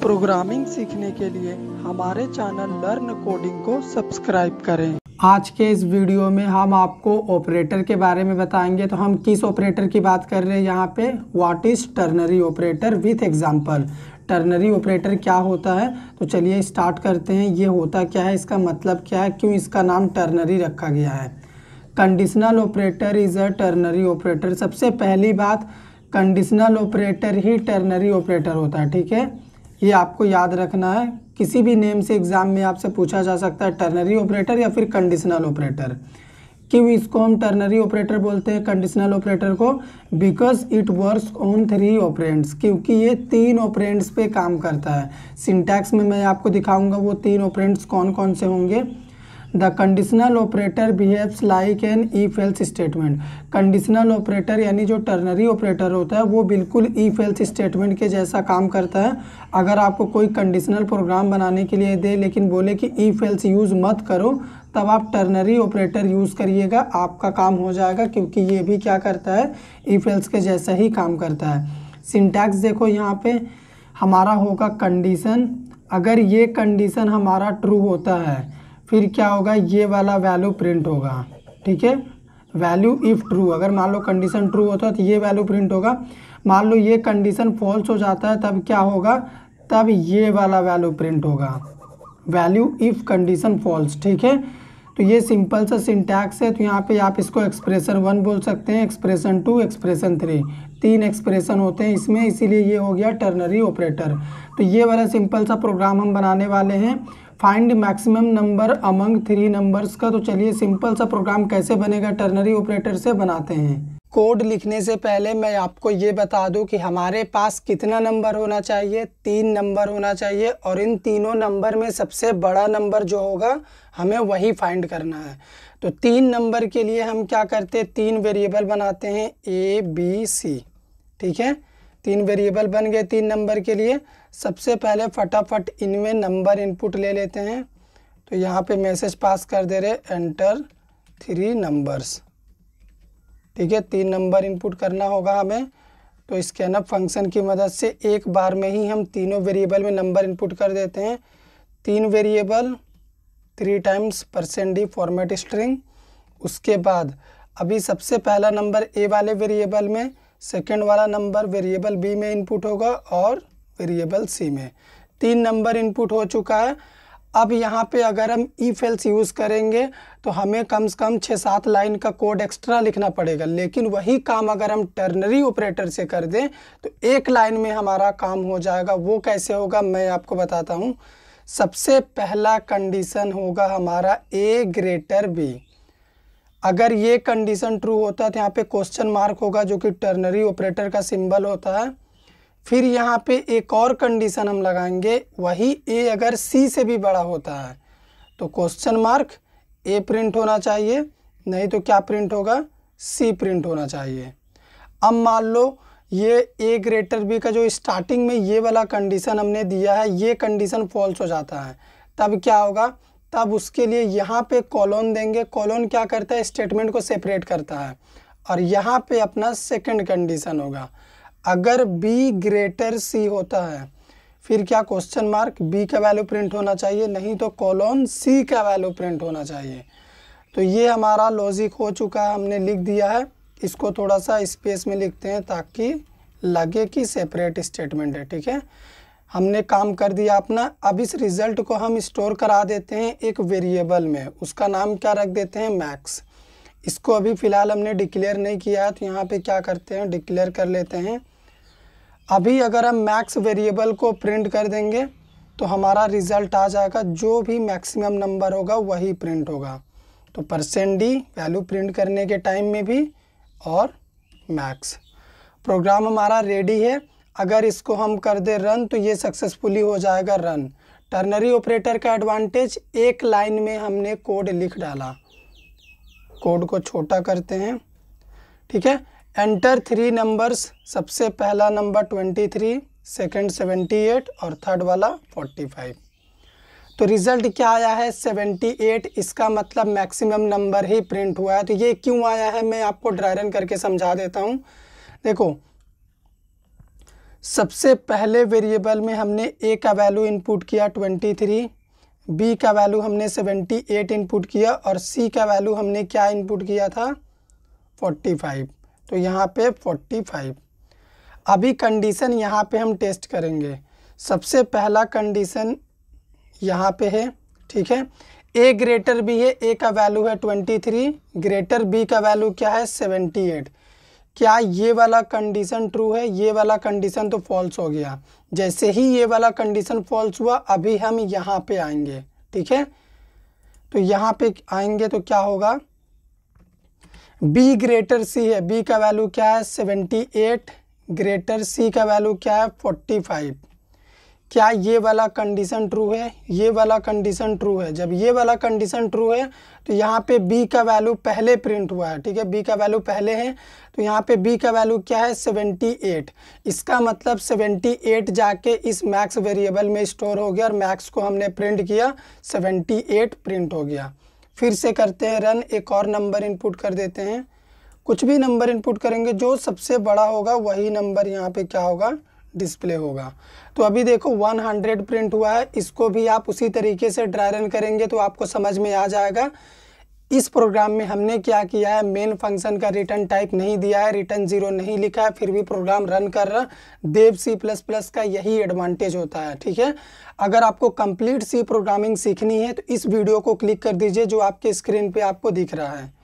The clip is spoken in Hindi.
प्रोग्रामिंग सीखने के लिए हमारे चैनल लर्न कोडिंग को सब्सक्राइब करें आज के इस वीडियो में हम आपको ऑपरेटर के बारे में बताएंगे तो हम किस ऑपरेटर की बात कर रहे हैं यहाँ पे what is ternary operator with example ternary operator क्या होता है तो चलिए स्टार्ट करते हैं ये होता क्या है इसका मतलब क्या है क्यों इसका नाम टर्नरी रखा गया है conditional operator is a ternary operator सबसे पहली बात कंडीशनल ऑपरेटर ही टर्नरी ऑपरेटर होता है ठीक है ये आपको याद रखना है किसी भी नेम से एग्ज़ाम में आपसे पूछा जा सकता है टर्नरी ऑपरेटर या फिर कंडीशनल ऑपरेटर क्यों इसको हम टर्नरी ऑपरेटर बोलते हैं कंडीशनल ऑपरेटर को because it works on three operands क्योंकि ये तीन ऑपरेंट्स पे काम करता है सिंटैक्स में मैं आपको दिखाऊंगा वो तीन ऑपरेंट्स कौन कौन से होंगे the conditional operator behaves like an if else statement conditional operator यानी जो टर्नरी ऑपरेटर होता है वो बिल्कुल ई फेल्स स्टेटमेंट के जैसा काम करता है अगर आपको कोई कंडीशनल प्रोग्राम बनाने के लिए दे लेकिन बोले कि ई फेल्स यूज़ मत करो तब आप टर्नरी ऑपरेटर यूज़ करिएगा आपका काम हो जाएगा क्योंकि ये भी क्या करता है ई फेल्स के जैसा ही काम करता है सिंटैक्स देखो यहाँ पे हमारा होगा कंडीशन अगर ये कंडीशन हमारा ट्रू होता है फिर क्या होगा ये वाला वैल्यू प्रिंट होगा ठीक है वैल्यू इफ़ ट्रू अगर मान लो कंडीशन ट्रू होता है तो ये वैल्यू प्रिंट होगा मान लो ये कंडीशन फॉल्स हो जाता है तब क्या होगा तब ये वाला वैल्यू प्रिंट होगा वैल्यू इफ़ कंडीशन फॉल्स ठीक है तो ये सिंपल सा सिंटैक्स है तो यहाँ पे आप इसको एक्सप्रेशन वन बोल सकते हैं एक्सप्रेशन टू एक्सप्रेशन थ्री तीन एक्सप्रेशन होते हैं इसमें इसीलिए ये हो गया टर्नरी ऑपरेटर तो ये वाला सिंपल सा प्रोग्राम हम बनाने वाले हैं find maximum number among three numbers का तो चलिए सिंपल सा प्रोग्राम कैसे बनेगा टर्नरी ऑपरेटर से बनाते हैं कोड लिखने से पहले मैं आपको ये बता दूं कि हमारे पास कितना नंबर होना चाहिए तीन नंबर होना चाहिए और इन तीनों नंबर में सबसे बड़ा नंबर जो होगा हमें वही फाइंड करना है तो तीन नंबर के लिए हम क्या करते हैं तीन वेरिएबल बनाते हैं ए बी सी ठीक है तीन वेरिएबल बन गए तीन नंबर के लिए सबसे पहले फटाफट इनमें नंबर इनपुट ले लेते हैं तो यहाँ पे मैसेज पास कर दे रहे एंटर थ्री नंबर्स ठीक है तीन नंबर इनपुट करना होगा हमें तो स्कैनअप फंक्शन की मदद से एक बार में ही हम तीनों वेरिएबल में नंबर इनपुट कर देते हैं तीन variable three times percent d format string उसके बाद अभी सबसे पहला नंबर ए वाले वेरिएबल में सेकेंड वाला नंबर वेरिएबल बी में इनपुट होगा और वेरिएबल सी में तीन नंबर इनपुट हो चुका है अब यहाँ पे अगर हम ई फेल्स यूज़ करेंगे तो हमें कम से कम छः सात लाइन का कोड एक्स्ट्रा लिखना पड़ेगा लेकिन वही काम अगर हम टर्नरी ऑपरेटर से कर दें तो एक लाइन में हमारा काम हो जाएगा वो कैसे होगा मैं आपको बताता हूँ सबसे पहला कंडीशन होगा हमारा ए ग्रेटर बी अगर ये कंडीशन ट्रू होता है तो यहाँ पे क्वेश्चन मार्क होगा जो कि टर्नरी ऑपरेटर का सिंबल होता है फिर यहाँ पे एक और कंडीशन हम लगाएंगे वही ए अगर सी से भी बड़ा होता है तो क्वेश्चन मार्क ए प्रिंट होना चाहिए नहीं तो क्या प्रिंट होगा सी प्रिंट होना चाहिए अब मान लो ये ए ग्रेटर बी का जो स्टार्टिंग में ये वाला कंडीशन हमने दिया है ये कंडीशन फॉल्स हो जाता है तब क्या होगा तब उसके लिए यहाँ पे कॉलोन देंगे कॉलोन क्या करता है स्टेटमेंट को सेपरेट करता है और यहाँ पे अपना सेकंड कंडीशन होगा अगर बी ग्रेटर सी होता है फिर क्या क्वेश्चन मार्क बी का वैल्यू प्रिंट होना चाहिए नहीं तो कॉलोन सी का वैल्यू प्रिंट होना चाहिए तो ये हमारा लॉजिक हो चुका है हमने लिख दिया है इसको थोड़ा सा स्पेस में लिखते हैं ताकि लगे कि सेपरेट स्टेटमेंट है ठीक है हमने काम कर दिया अपना अब इस रिज़ल्ट को हम स्टोर करा देते हैं एक वेरिएबल में उसका नाम क्या रख देते हैं मैक्स इसको अभी फ़िलहाल हमने डिक्लेयर नहीं किया है तो यहाँ पे क्या करते हैं डिक्लेयर कर लेते हैं अभी अगर हम मैक्स वेरिएबल को प्रिंट कर देंगे तो हमारा रिज़ल्ट आ जाएगा जो भी मैक्सिमम नंबर होगा वही प्रिंट होगा तो परसेंट डी वैल्यू प्रिंट करने के टाइम में भी और मैक्स प्रोग्राम हमारा रेडी है अगर इसको हम कर दे रन तो ये सक्सेसफुली हो जाएगा रन टर्नरी ऑपरेटर का एडवांटेज एक लाइन में हमने कोड लिख डाला कोड को छोटा करते हैं ठीक है एंटर थ्री नंबर्स सबसे पहला number twenty three second seventy eight और थर्ड वाला फोर्टी फाइव तो रिज़ल्ट क्या आया है सेवेंटी एट इसका मतलब मैक्सिमम नंबर ही प्रिंट हुआ है तो ये क्यों आया है मैं आपको ड्राई रन करके समझा देता हूँ देखो सबसे पहले वेरिएबल में हमने ए का वैल्यू इनपुट किया ट्वेंटी थ्री बी का वैल्यू हमने सेवेंटी एट इनपुट किया और सी का वैल्यू हमने क्या इनपुट किया था फोर्टी फाइव तो यहाँ पे 45 अभी कंडीशन यहाँ पे हम टेस्ट करेंगे सबसे पहला कंडीशन यहाँ पे है ठीक है ए ग्रेटर बी है ए का वैल्यू है 23 ग्रेटर बी का वैल्यू क्या है 78 क्या ये वाला कंडीशन ट्रू है ये वाला कंडीशन तो फॉल्स हो गया जैसे ही ये वाला कंडीशन फॉल्स हुआ अभी हम यहाँ पे आएंगे ठीक है तो यहाँ पे आएंगे तो क्या होगा बी ग्रेटर सी है बी का वैल्यू क्या है सेवेंटी एट ग्रेटर सी का वैल्यू क्या है फोर्टी फाइव क्या ये वाला कंडीशन ट्रू है ये वाला कंडीशन ट्रू है जब ये वाला कंडीशन ट्रू है तो यहाँ पे बी का वैल्यू पहले प्रिंट हुआ है ठीक है बी का वैल्यू पहले है तो यहाँ पे बी का वैल्यू क्या है सेवेंटी एट इसका मतलब सेवेंटी एट जाके इस मैक्स वेरिएबल में स्टोर हो गया और मैक्स को हमने प्रिंट किया सेवेंटी एट प्रिंट हो गया फिर से करते हैं रन एक और नंबर इनपुट कर देते हैं कुछ भी नंबर इनपुट करेंगे जो सबसे बड़ा होगा वही नंबर यहाँ पे क्या होगा डिस्प्ले होगा तो अभी देखो 100 प्रिंट हुआ है इसको भी आप उसी तरीके से ड्राई रन करेंगे तो आपको समझ में आ जाएगा इस प्रोग्राम में हमने क्या किया है मेन फंक्शन का रिटर्न टाइप नहीं दिया है रिटर्न जीरो नहीं लिखा है फिर भी प्रोग्राम रन कर रहा देव सी प्लस प्लस का यही एडवांटेज होता है ठीक है अगर आपको कंप्लीट सी प्रोग्रामिंग सीखनी है तो इस वीडियो को क्लिक कर दीजिए जो आपके स्क्रीन पे आपको दिख रहा है